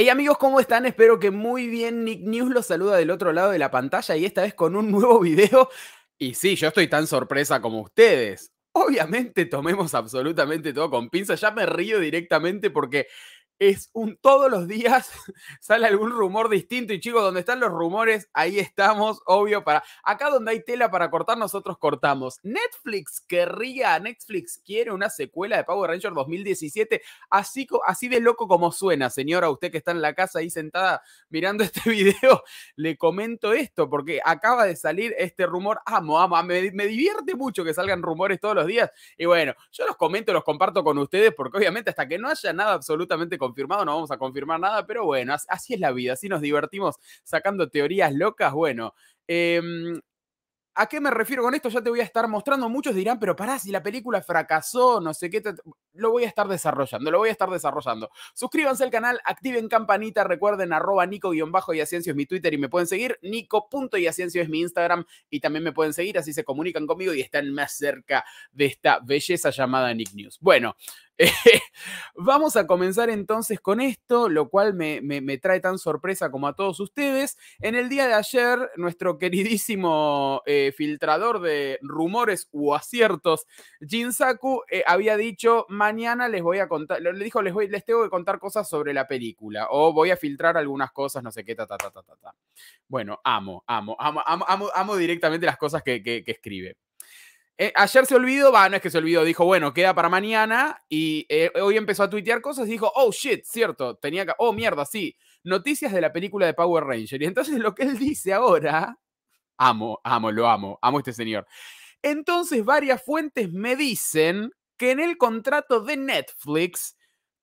Hey amigos, ¿cómo están? Espero que muy bien. Nick News los saluda del otro lado de la pantalla y esta vez con un nuevo video. Y sí, yo estoy tan sorpresa como ustedes. Obviamente tomemos absolutamente todo con pinza. Ya me río directamente porque es un todos los días sale algún rumor distinto y chicos, donde están los rumores, ahí estamos, obvio, para acá donde hay tela para cortar, nosotros cortamos. Netflix querría, Netflix quiere una secuela de Power Rangers 2017, así, así de loco como suena, señora, usted que está en la casa ahí sentada mirando este video, le comento esto porque acaba de salir este rumor, amo, amo, me, me divierte mucho que salgan rumores todos los días y bueno, yo los comento, los comparto con ustedes porque obviamente hasta que no haya nada absolutamente confirmado, no vamos a confirmar nada, pero bueno, así es la vida, así nos divertimos sacando teorías locas. Bueno, em, ¿A qué me refiero con esto? Ya te voy a estar mostrando. Muchos dirán, pero pará, si la película fracasó, no sé qué. Lo voy a estar desarrollando, lo voy a estar desarrollando. Suscríbanse al canal, activen campanita, recuerden arroba nico-yaciencio es mi Twitter y me pueden seguir. Nico.yaciencio es mi Instagram y también me pueden seguir, así se comunican conmigo y están más cerca de esta belleza llamada Nick News. Bueno, vamos a comenzar entonces con esto, lo cual me, trae tan sorpresa como a todos ustedes. En el día de ayer, nuestro queridísimo eh, filtrador de rumores u aciertos, Jinsaku, eh, había dicho, mañana les voy a contar, le dijo, les, voy, tengo que contar cosas sobre la película, o voy a filtrar algunas cosas, no sé qué, ta, ta, ta, ta, ta. Bueno, amo, amo, amo, amo, amo, directamente las cosas que escribe. Eh, ayer se olvidó, va, no es que se olvidó, dijo, bueno, queda para mañana y eh, hoy empezó a tuitear cosas y dijo, oh shit, cierto, tenía que, oh mierda, sí, noticias de la película de Power Ranger. Y entonces lo que él dice ahora, amo, amo, lo amo, amo este señor. Entonces varias fuentes me dicen que en el contrato de Netflix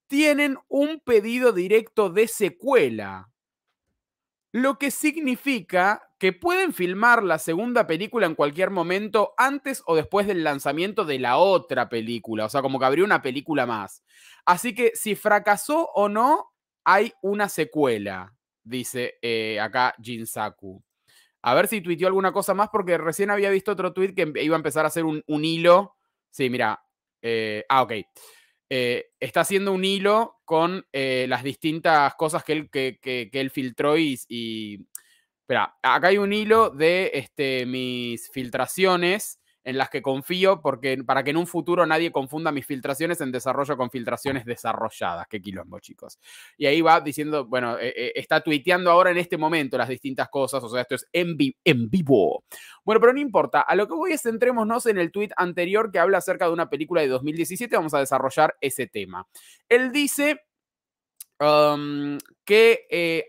tienen un pedido directo de secuela lo que significa que pueden filmar la segunda película en cualquier momento antes o después del lanzamiento de la otra película, o sea, como que abrió una película más. Así que si fracasó o no, hay una secuela, dice eh, acá Jin Saku. A ver si tuiteó alguna cosa más, porque recién había visto otro tweet que iba a empezar a hacer un, hilo. Sí, mira. Eh, ah, ok. Eh, está haciendo un hilo con eh, las distintas cosas que él, que, filtró y, y... Espera, acá hay un hilo de este, mis filtraciones en las que confío porque, para que en un futuro nadie confunda mis filtraciones en desarrollo con filtraciones desarrolladas. Qué quilombo, chicos. Y ahí va diciendo, bueno, eh, eh, está tuiteando ahora en este momento las distintas cosas, o sea, esto es en, vivo. Bueno, pero no importa, a lo que voy es centrémonos en el tuit anterior que habla acerca de una película de 2017, vamos a desarrollar ese tema. Él dice um, que... Eh,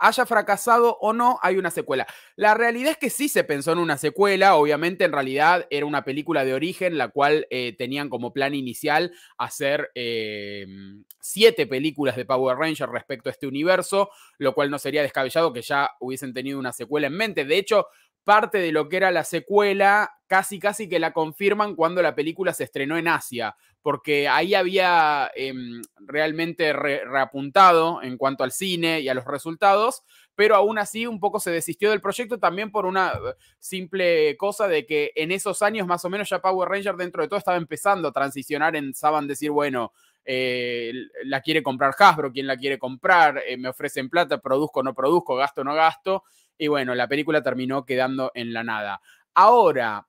haya fracasado o no, hay una secuela. La realidad es que sí se pensó en una secuela, obviamente en realidad era una película de origen, la cual eh, tenían como plan inicial hacer em, siete películas de Power Rangers respecto a este universo, lo cual no sería descabellado que ya hubiesen tenido una secuela en mente. De hecho, parte de lo que era la secuela, casi casi que la confirman cuando la película se estrenó en Asia, porque ahí había em, realmente reapuntado en cuanto al cine y a los resultados, pero aún así un poco se desistió del proyecto también por una eh, simple cosa de que en esos años más o menos ya Power Ranger dentro de todo estaba empezando a transicionar, en saban decir, bueno, eh, la quiere comprar Hasbro, quién la quiere comprar, eh, me ofrecen plata, produzco, no produzco, gasto, no gasto. Y bueno, la película terminó quedando en la nada. Ahora,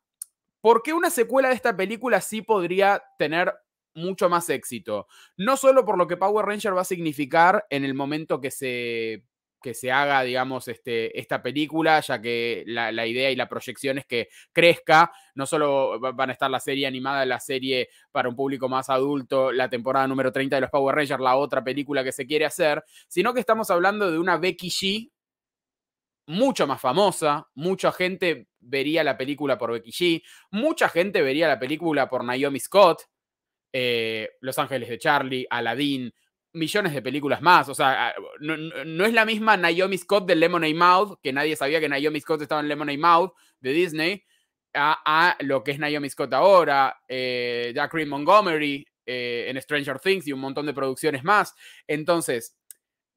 ¿por qué una secuela de esta película sí podría tener mucho más éxito? No solo por lo que Power Ranger va a significar en el momento que se que se haga, digamos, este, esta película, ya que la, la, idea y la proyección es que crezca. No solo van a estar la serie animada, la serie para un público más adulto, la temporada número 30 de los Power Rangers, la otra película que se quiere hacer, sino que estamos hablando de una Becky G mucho más famosa, mucha gente vería la película por Becky G, mucha gente vería la película por Naomi Scott, eh, Los Ángeles de Charlie, Aladdin, millones de películas más. O sea, ah, no, es la misma Naomi Scott de Lemonade Mouth, que nadie sabía que Naomi Scott estaba en Lemonade Mouth de Disney, a, lo que es Naomi Scott ahora, eh, Montgomery eh, en Stranger Things y un montón de producciones más. Entonces,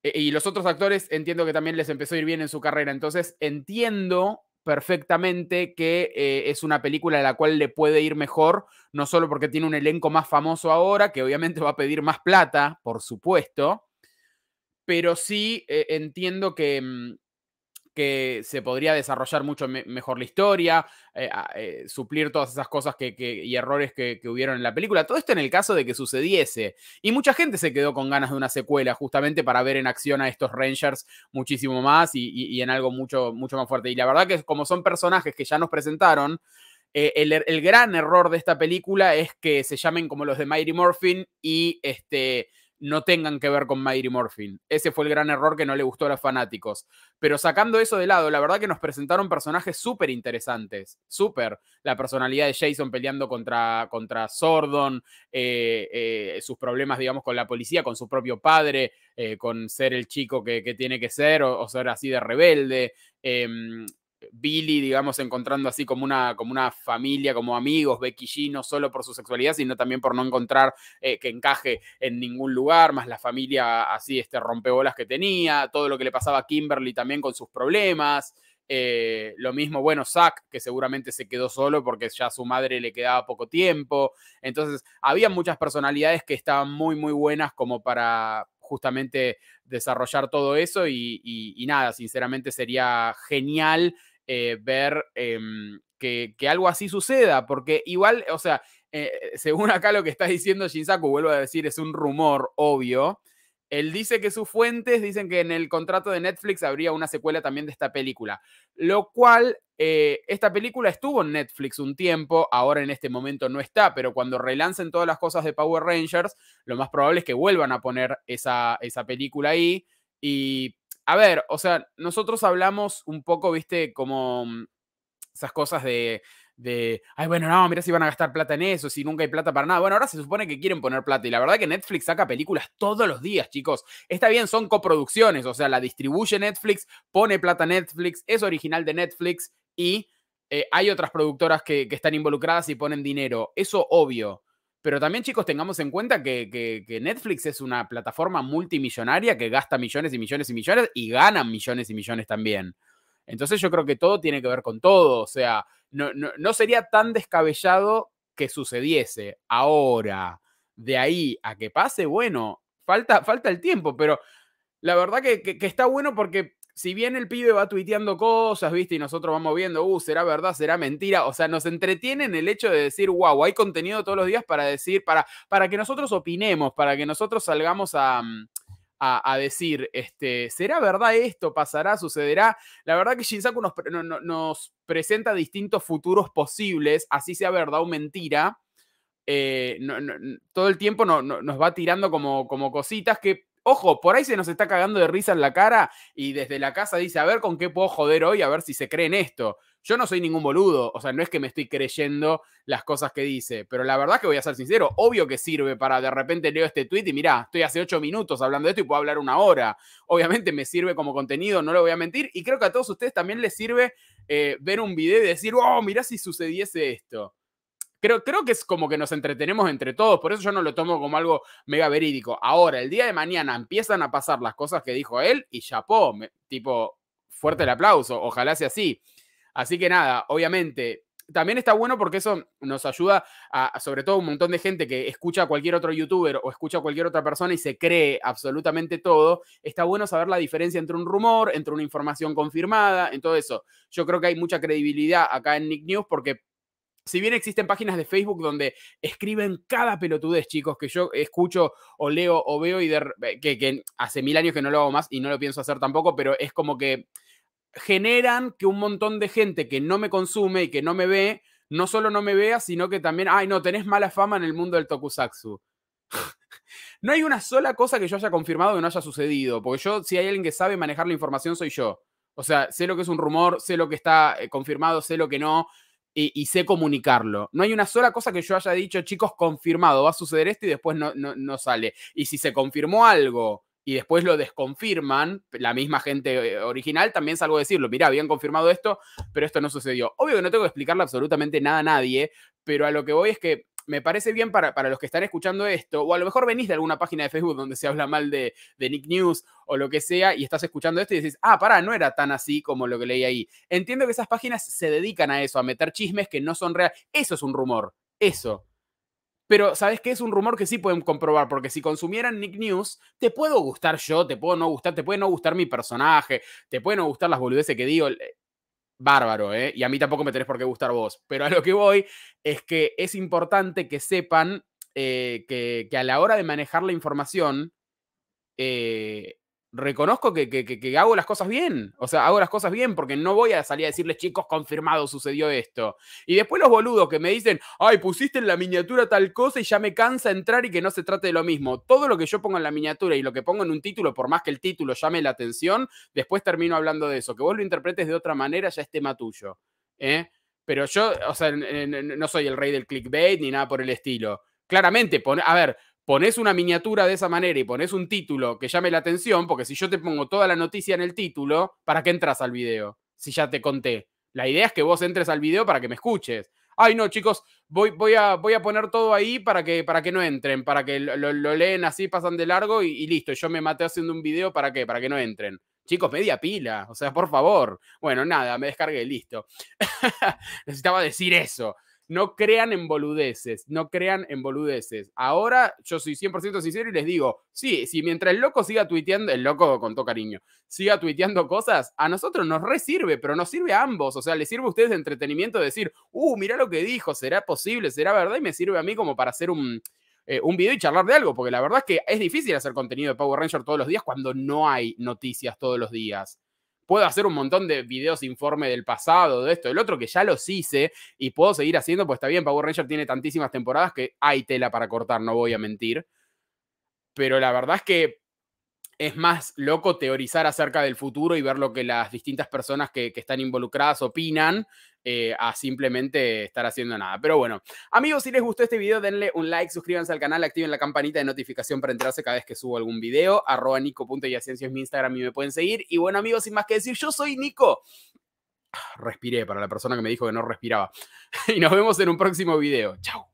eh, y los otros actores entiendo que también les empezó a ir bien en su carrera. Entonces entiendo perfectamente que eh, es una película a la cual le puede ir mejor, no solo porque tiene un elenco más famoso ahora, que obviamente va a pedir más plata, por supuesto, pero sí eh, entiendo que, mm, que se podría desarrollar mucho mejor la historia, eh, eh, suplir todas esas cosas que, y errores que, hubieron en la película. Todo esto en el caso de que sucediese. Y mucha gente se quedó con ganas de una secuela, justamente para ver en acción a estos Rangers muchísimo más y, en algo mucho, mucho más fuerte. Y la verdad que como son personajes que ya nos presentaron, eh, el, el, gran error de esta película es que se llamen como los de Mighty Morphin y este no tengan que ver con Mighty Morphin. Ese fue el gran error que no le gustó a los fanáticos. Pero sacando eso de lado, la verdad que nos presentaron personajes súper interesantes. Súper. La personalidad de Jason peleando contra, contra Sordon, eh, eh, sus problemas, digamos, con la policía, con su propio padre, eh, con ser el chico que, tiene que ser o, o, ser así de rebelde. Em, Billy, digamos, encontrando así como una, como una familia, como amigos, Becky G, no solo por su sexualidad, sino también por no encontrar eh, que encaje en ningún lugar, más la familia así, este rompebolas que tenía, todo lo que le pasaba a Kimberly también con sus problemas. Eh, lo mismo, bueno, Zack, que seguramente se quedó solo porque ya su madre le quedaba poco tiempo. Entonces, había muchas personalidades que estaban muy, muy buenas como para justamente desarrollar todo eso y nada, sinceramente sería genial eh, ver em, que, algo así suceda, porque igual, o sea, eh, eh, según acá lo que está diciendo Shinsaku, vuelvo a decir, es un rumor obvio. Él dice que sus fuentes dicen que en el contrato de Netflix habría una secuela también de esta película, lo cual esta película estuvo en Netflix un tiempo, ahora en este momento no está, pero cuando relancen todas las cosas de Power Rangers, lo más probable es que vuelvan a poner esa, esa película ahí y a ver, o sea, nosotros hablamos un poco, viste, como mm, esas cosas de, de, ay, bueno, no, mira si van a gastar plata en eso, si nunca hay plata para nada. Bueno, ahora se supone que quieren poner plata y la verdad que Netflix saca películas todos los días, chicos. Está bien, son coproducciones, o sea, la distribuye Netflix, pone plata Netflix, es original de Netflix y eh, hay otras productoras que están involucradas y ponen dinero. Eso obvio. Pero también, chicos, tengamos en cuenta que, Netflix es una plataforma multimillonaria que gasta millones y millones y millones y gana millones y millones también. Entonces yo creo que todo tiene que ver con todo. O sea, no, sería tan descabellado que sucediese ahora, de ahí a que pase, bueno, falta, falta el tiempo, pero la verdad que, está bueno porque si bien el pibe va tuiteando cosas, ¿viste? Y nosotros vamos viendo, uh, será verdad, será mentira. O sea, nos entretienen el hecho de decir, wow, hay contenido todos los días para decir, para, para que nosotros opinemos, para que nosotros salgamos a, mm, decir, este, ¿será verdad esto? ¿Pasará? ¿Sucederá? La verdad que Shinsaku nos, presenta distintos futuros posibles, así sea verdad o mentira. Eh, todo el tiempo nos va tirando como, como cositas que Ojo, por ahí se nos está cagando de risa en la cara y desde la casa dice, a ver con qué puedo joder hoy, a ver si se cree en esto. Yo no soy ningún boludo, o sea, no es que me estoy creyendo las cosas que dice, pero la verdad que voy a ser sincero, obvio que sirve para de repente leo este tweet y mirá, estoy hace ocho minutos hablando de esto y puedo hablar una hora. Obviamente me sirve como contenido, no lo voy a mentir, y creo que a todos ustedes también les sirve eh, ver un video y decir, wow, oh, mirá si sucediese esto. Creo, creo que es como que nos entretenemos entre todos, por eso yo no lo tomo como algo mega verídico. Ahora, el día de mañana empiezan a pasar las cosas que dijo él y chapó, tipo, fuerte el aplauso, ojalá sea así. Así que nada, obviamente, también está bueno porque eso nos ayuda a, sobre todo, un montón de gente que escucha a cualquier otro youtuber o escucha a cualquier otra persona y se cree absolutamente todo. Está bueno saber la diferencia entre un rumor, entre una información confirmada, en todo eso. Yo creo que hay mucha credibilidad acá en Nick News porque si bien existen páginas de Facebook donde escriben cada pelotudez, chicos, que yo escucho o leo o veo y eh, que, que, hace mil años que no lo hago más y no lo pienso hacer tampoco, pero es como que generan que un montón de gente que no me consume y que no me ve, no solo no me vea, sino que también, ay, no, tenés mala fama en el mundo del tokusatsu. no hay una sola cosa que yo haya confirmado que no haya sucedido, porque yo, si hay alguien que sabe manejar la información, soy yo. O sea, sé lo que es un rumor, sé lo que está eh, confirmado, sé lo que no, y, sé comunicarlo. No hay una sola cosa que yo haya dicho, chicos, confirmado, va a suceder esto y después no, no, sale. Y si se confirmó algo y después lo desconfirman, la misma gente eh, original, también salgo a decirlo, mira, habían confirmado esto, pero esto no sucedió. Obvio que no tengo que explicarle absolutamente nada a nadie, pero a lo que voy es que me parece bien para, los que están escuchando esto, o a lo mejor venís de alguna página de Facebook donde se habla mal de, de Nick News o lo que sea, y estás escuchando esto y decís, ah, pará, no era tan así como lo que leí ahí. Entiendo que esas páginas se dedican a eso, a meter chismes que no son reales. Eso es un rumor, eso. Pero, ¿sabes qué? Es un rumor que sí pueden comprobar, porque si consumieran Nick News, te puedo gustar yo, te puedo no gustar, te puede no gustar mi personaje, te puede no gustar las boludeces que digo bárbaro, ¿eh? Y a mí tampoco me tenés por qué gustar vos. Pero a lo que voy es que es importante que sepan eh, que, que, a la hora de manejar la información, eh, reconozco que, hago las cosas bien. O sea, hago las cosas bien porque no voy a salir a decirles, chicos, confirmado sucedió esto. Y después los boludos que me dicen, ay, pusiste en la miniatura tal cosa y ya me cansa entrar y que no se trate de lo mismo. Todo lo que yo pongo en la miniatura y lo que pongo en un título, por más que el título llame la atención, después termino hablando de eso. Que vos lo interpretes de otra manera ya es tema tuyo. ¿eh? Pero yo, o sea, no soy el rey del clickbait ni nada por el estilo. Claramente, a ver, pones una miniatura de esa manera y pones un título que llame la atención, porque si yo te pongo toda la noticia en el título, ¿para qué entras al video? Si ya te conté. La idea es que vos entres al video para que me escuches. Ay, no, chicos, voy, voy, a, voy a poner todo ahí para que, para que no entren, para que lo, leen así, pasan de largo y, y listo. Yo me maté haciendo un video para qué, para que no entren. Chicos, media pila, o sea, por favor. Bueno, nada, me descargué, listo. Necesitaba decir eso no crean en boludeces, no crean en boludeces. Ahora yo soy 100% sincero y les digo, sí, si mientras el loco siga tuiteando, el loco con todo cariño, siga tuiteando cosas, a nosotros nos resirve, pero nos sirve a ambos. O sea, les sirve a ustedes de entretenimiento decir, uh, mira lo que dijo, será posible, será verdad, y me sirve a mí como para hacer un, eh, un video y charlar de algo, porque la verdad es que es difícil hacer contenido de Power Ranger todos los días cuando no hay noticias todos los días puedo hacer un montón de videos informe del pasado, de esto, El otro, que ya los hice y puedo seguir haciendo, pues está bien, Power Ranger tiene tantísimas temporadas que hay tela para cortar, no voy a mentir. Pero la verdad es que es más loco teorizar acerca del futuro y ver lo que las distintas personas que, están involucradas opinan eh, a simplemente estar haciendo nada. Pero bueno, amigos, si les gustó este video, denle un like, suscríbanse al canal, activen la campanita de notificación para enterarse cada vez que subo algún video. Arroba es mi Instagram y me pueden seguir. Y bueno, amigos, sin más que decir, yo soy Nico. Ah, respiré para la persona que me dijo que no respiraba. Y nos vemos en un próximo video. Chao.